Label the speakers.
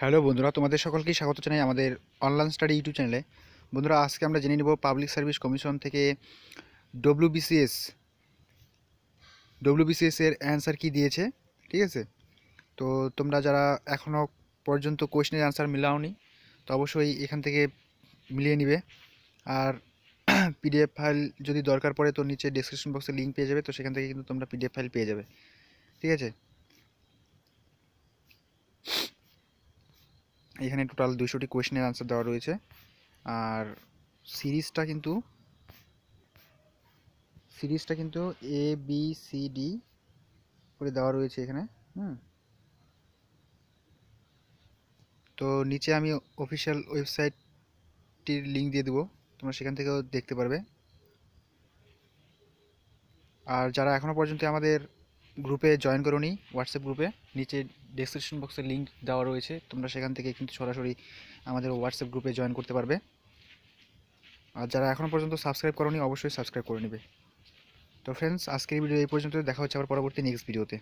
Speaker 1: hello বন্ধুরা তোমাদের সকলকে স্বাগত জানাই আমাদের অনলাইন স্টাডি ইউটিউব চ্যানেলে বন্ধুরা আজকে আমরা জেনে নেব পাবলিক সার্ভিস কমিশন থেকে ডব্লিউবিসিএস ডব্লিউবিসিএস এর অ্যান্সার কি দিয়েছে ঠিক আছে তো তোমরা যারা এখনও পর্যন্ত কোয়েশ্চেনের অ্যান্সার মিলাওনি তো অবশ্যই এখান থেকে মিলিয়ে নিবে আর পিডিএফ ফাইল যদি দরকার পড়ে তো নিচে ডিসক্রিপশন বক্সে লিঙ্ক পেয়ে যাবে তো সেখান থেকে কিন্তু তোমরা পিডিএফ ফাইল পেয়ে যাবে ঠিক আছে এখানে টোটাল দুইশোটি কোয়েশনের আনসার দেওয়া রয়েছে আর সিরিজটা কিন্তু সিরিজটা কিন্তু এ বি সি ডি করে দেওয়া রয়েছে এখানে হুম তো নিচে আমি অফিসিয়াল ওয়েবসাইটটির লিঙ্ক দিয়ে দেবো তোমরা সেখান থেকেও দেখতে পারবে আর যারা এখনও পর্যন্ত আমাদের গ্রুপে জয়েন করো নি হোয়াটসঅ্যাপ গ্রুপে নিচে ডেসক্রিপশন বক্সে লিঙ্ক দেওয়া রয়েছে তোমরা সেখান থেকে কিন্তু সরাসরি আমাদের হোয়াটসঅ্যাপ গ্রুপে জয়েন করতে পারবে আর যারা এখনও পর্যন্ত সাবস্ক্রাইব করনি অবশ্যই সাবস্ক্রাইব করে নেবে তো ফ্রেন্ডস আজকের ভিডিও এই পর্যন্ত দেখা হচ্ছে আবার পরবর্তী নেক্সট ভিডিওতে